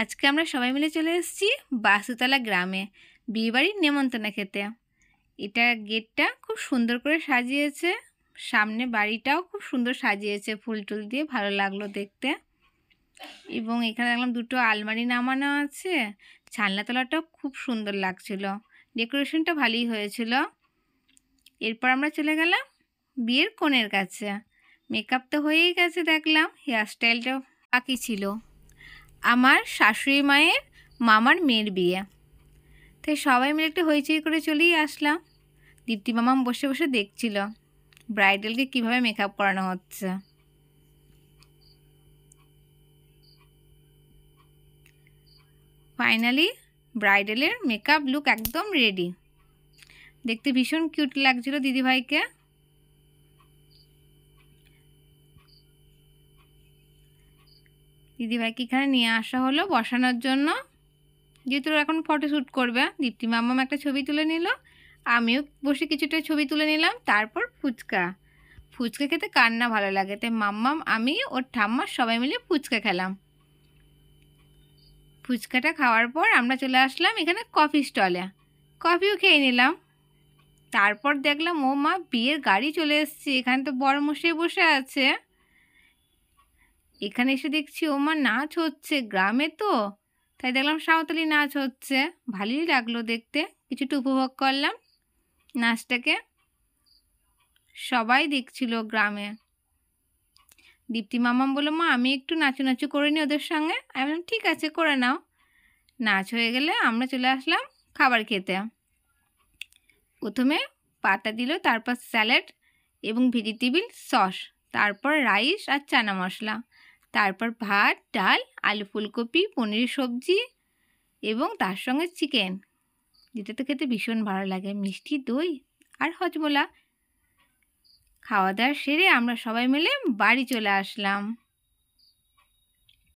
আজকে আমরা সবাই মিলে চলে এসেছি বাসুতলা গ্রামে বিয়েবাড়ির নেমন্তন্ন খেতে এটা গেটটা খুব সুন্দর করে সাজিয়েছে সামনে বাড়িটাও খুব সুন্দর সাজিয়েছে ফুল টুল দিয়ে ভালো লাগলো দেখতে এবং এখানে দেখলাম দুটো আলমারি নামানো আছে ছানলাতলাটাও খুব সুন্দর লাগছিল ডেকোরেশনটা ভালোই হয়েছিল এরপর আমরা চলে গেলাম বিয়ের কনের কাছে মেকআপ তো হয়েই গেছে দেখলাম হেয়ারস্টাইলটাও বাকি ছিল আমার শাশুড়ি মায়ের মামার মেয়ের বিয়ে তাই সবাই মিলে একটু হইচই করে চলেই আসলাম দীপ্তি মামাম বসে বসে দেখছিল ব্রাইডালকে কিভাবে মেকআপ করানো হচ্ছে ফাইনালি ব্রাইডালের মেকআপ লুক একদম রেডি দেখতে ভীষণ কিউট লাগছিল দিদিভাইকে দিদিভাইকে এখানে নিয়ে আসা হলো বসানোর জন্য যেহেতু এখন ফটোশ্যুট করবে দীপ্তি মাম্মাম একটা ছবি তুলে নিল আমিও বসে কিছুটা ছবি তুলে নিলাম তারপর ফুচকা ফুচকা খেতে কান্না ভালো লাগে তাই মাম্মাম আমি ওর ঠাম্মার সবাই মিলে ফুচকা খেলাম ফুচকাটা খাওয়ার পর আমরা চলে আসলাম এখানে কফি স্টলে কফিও খেয়ে নিলাম তারপর দেখলাম ও মা বিয়ের গাড়ি চলে এসছে এখানে তো বড় মশাই বসে আছে এখানে এসে দেখছি ওমা নাচ হচ্ছে গ্রামে তো তাই দেখলাম সাঁওতালি নাচ হচ্ছে ভালোই লাগলো দেখতে কিছুটা উপভোগ করলাম নাচটাকে সবাই দেখছিল গ্রামে দীপ্তি মামাম বললো মা আমি একটু নাচু নাচু করে নি ওদের সঙ্গে আমি বললাম ঠিক আছে করে নাও নাচ হয়ে গেলে আমরা চলে আসলাম খাবার খেতে প্রথমে পাতা দিল তারপর স্যালাড এবং ভেজিটেবিল সস তারপর রাইস আর চানা মশলা তারপর ভাত ডাল আলু ফুলকপি পনির সবজি এবং তার সঙ্গে চিকেন যেটা তো খেতে ভীষণ ভালো লাগে মিষ্টি দই আর হজমোলা খাওয়া দাওয়া সেরে আমরা সবাই মিলে বাড়ি চলে আসলাম